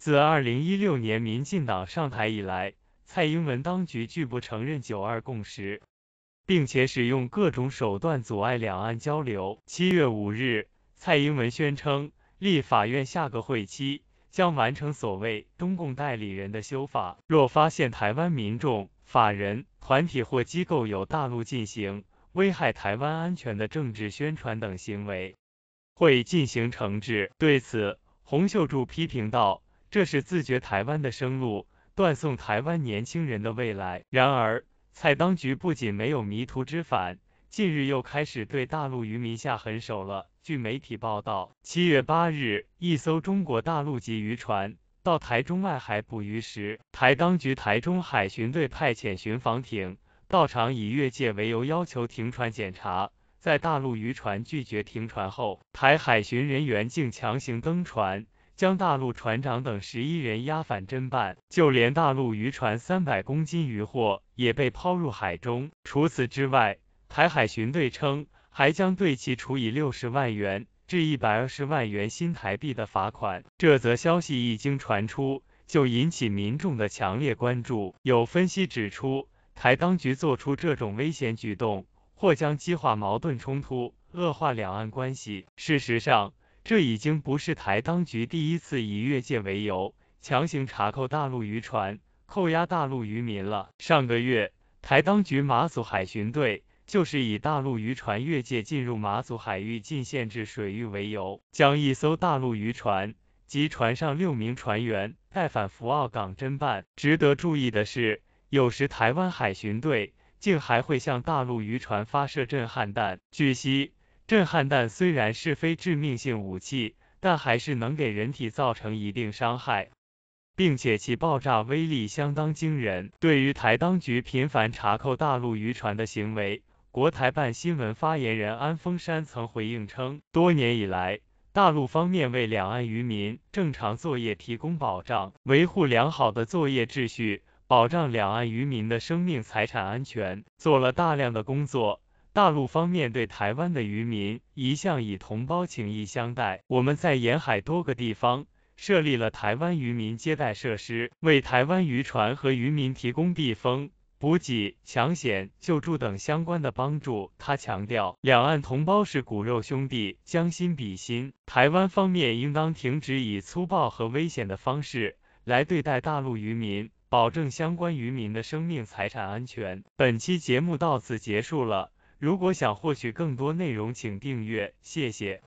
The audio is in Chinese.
自二零一六年民进党上台以来，蔡英文当局拒不承认“九二共识”，并且使用各种手段阻碍两岸交流。七月五日，蔡英文宣称，立法院下个会期将完成所谓“中共代理人”的修法。若发现台湾民众、法人、团体或机构有大陆进行危害台湾安全的政治宣传等行为，会进行惩治。对此，洪秀柱批评道。这是自绝台湾的生路，断送台湾年轻人的未来。然而，蔡当局不仅没有迷途知返，近日又开始对大陆渔民下狠手了。据媒体报道，七月八日，一艘中国大陆籍渔船到台中外海捕鱼时，台当局台中海巡队派遣巡防艇到场，以越界为由要求停船检查。在大陆渔船拒绝停船后，台海巡人员竟强行登船。将大陆船长等十一人押返侦办，就连大陆渔船三百公斤渔获也被抛入海中。除此之外，台海巡队称还将对其处以六十万元至一百二十万元新台币的罚款。这则消息一经传出，就引起民众的强烈关注。有分析指出，台当局做出这种危险举动，或将激化矛盾冲突，恶化两岸关系。事实上，这已经不是台当局第一次以越界为由强行查扣大陆渔船、扣押大陆渔民了。上个月，台当局马祖海巡队就是以大陆渔船越界进入马祖海域禁限制水域为由，将一艘大陆渔船及船上六名船员带返福澳港侦办。值得注意的是，有时台湾海巡队竟还会向大陆渔船发射震撼弹。据悉。震撼弹虽然是非致命性武器，但还是能给人体造成一定伤害，并且其爆炸威力相当惊人。对于台当局频繁查扣大陆渔船的行为，国台办新闻发言人安峰山曾回应称，多年以来，大陆方面为两岸渔民正常作业提供保障，维护良好的作业秩序，保障两岸渔民的生命财产安全，做了大量的工作。大陆方面对台湾的渔民一向以同胞情谊相待。我们在沿海多个地方设立了台湾渔民接待设施，为台湾渔船和渔民提供避风、补给、抢险、救助等相关的帮助。他强调，两岸同胞是骨肉兄弟，将心比心。台湾方面应当停止以粗暴和危险的方式来对待大陆渔民，保证相关渔民的生命财产安全。本期节目到此结束了。如果想获取更多内容，请订阅，谢谢。